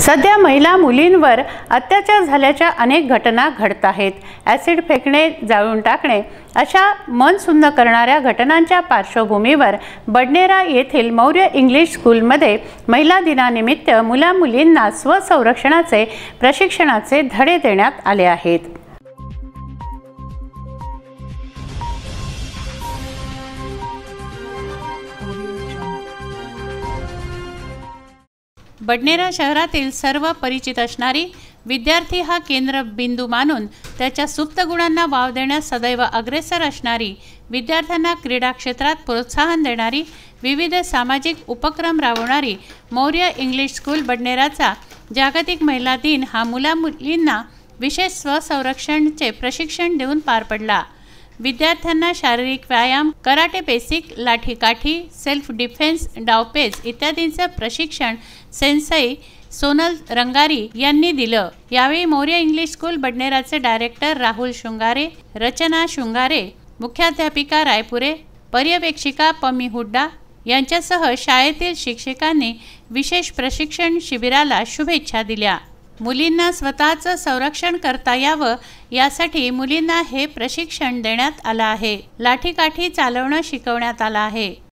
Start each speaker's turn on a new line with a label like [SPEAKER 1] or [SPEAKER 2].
[SPEAKER 1] सध्या महिला मुलींवर अत्याचार झाल्याच्या अनेक घटना घडत आहेत ॲसिड फेकणे जाळून टाकणे अशा मन सुन्न करणाऱ्या घटनांच्या पार्श्वभूमीवर बडनेरा येथील मौर्य इंग्लिश स्कूलमध्ये महिला दिनानिमित्त मुला मुलींना स्वसंरक्षणाचे प्रशिक्षणाचे धडे देण्यात आले आहेत बडनेरा शहरातील सर्व परिचित असणारी विद्यार्थी हा केंद्रबिंदू मानून त्याच्या सुप्त गुणांना वाव देण्यास सदैव अग्रेसर असणारी विद्यार्थ्यांना क्रीडा क्षेत्रात प्रोत्साहन देणारी विविध सामाजिक उपक्रम राबवणारी मौर्य इंग्लिश स्कूल बडनेराचा जागतिक महिला दिन हा मुला मुलींना विशेष स्वसंरक्षणचे प्रशिक्षण देऊन पार पडला विद्यार्थ्यांना शारीरिक व्यायाम कराटे बेसिक लाठीकाठी सेल्फ डिफेन्स डावपेच इत्यादींचं प्रशिक्षण सेन्सई सोनल रंगारी यांनी दिलं यावेळी मौर्य इंग्लिश स्कूल बडनेराचे डायरेक्टर राहुल शृंगारे रचना शृंगारे मुख्याध्यापिका रायपुरे पर्यवेक्षिका पमी हुड्डा यांच्यासह शाळेतील शिक्षकांनी विशेष प्रशिक्षण शिबिराला शुभेच्छा दिल्या मुलींना स्वतःचं संरक्षण करता यावं यासाठी मुलींना हे प्रशिक्षण देण्यात आलं आहे लाठीकाठी चालवणं शिकवण्यात आलं आहे